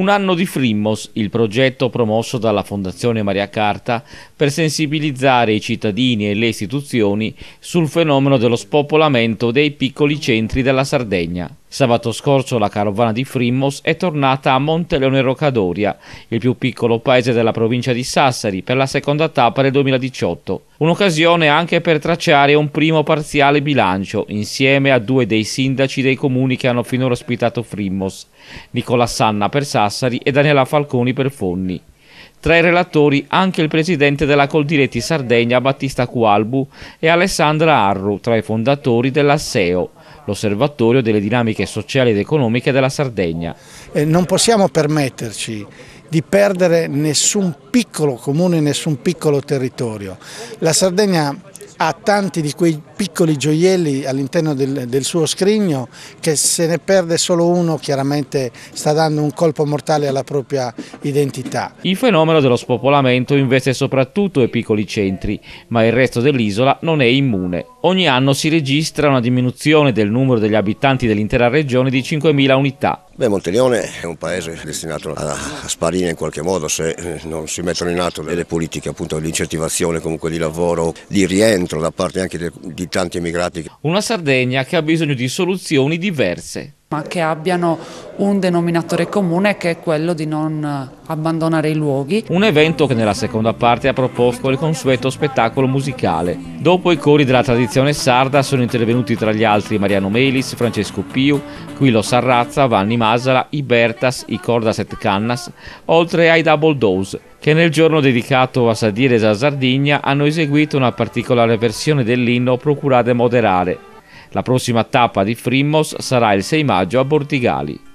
Un anno di Frimmos, il progetto promosso dalla Fondazione Maria Carta per sensibilizzare i cittadini e le istituzioni sul fenomeno dello spopolamento dei piccoli centri della Sardegna. Sabato scorso la carovana di Frimmos è tornata a Monteleone Rocadoria, il più piccolo paese della provincia di Sassari, per la seconda tappa del 2018. Un'occasione anche per tracciare un primo parziale bilancio, insieme a due dei sindaci dei comuni che hanno finora ospitato Frimmos, Nicola Sanna per Sassari e Daniela Falconi per Fonni. Tra i relatori anche il presidente della Coldiretti Sardegna Battista Cualbu, e Alessandra Arru, tra i fondatori dell'Asseo l'osservatorio delle dinamiche sociali ed economiche della Sardegna. Eh, non possiamo permetterci di perdere nessun piccolo comune, nessun piccolo territorio. La Sardegna ha tanti di quei piccoli gioielli all'interno del, del, suo scrigno che se ne perde solo uno chiaramente sta dando un colpo mortale alla propria identità. Il fenomeno dello spopolamento investe soprattutto i piccoli centri, ma il resto dell'isola non è immune. Ogni anno si registra una diminuzione del numero degli abitanti dell'intera regione di 5.000 unità. Beh, Monteleone è un paese destinato a sparire in qualche modo se non si mettono in atto delle politiche appunto di incentivazione comunque di lavoro, di rientro da parte anche di tanti emigrati. Una Sardegna che ha bisogno di soluzioni diverse ma che abbiano un denominatore comune che è quello di non abbandonare i luoghi. Un evento che nella seconda parte ha proposto il consueto spettacolo musicale. Dopo i cori della tradizione sarda sono intervenuti tra gli altri Mariano Melis, Francesco Piu, Quilo Sarrazza, Vanni Masala, i Bertas, i Cordaset Cannas, oltre ai Double Dose, che nel giorno dedicato a Sadire e Sardigna hanno eseguito una particolare versione dell'inno Procurate Moderare, la prossima tappa di Frimmos sarà il 6 maggio a Bortigali.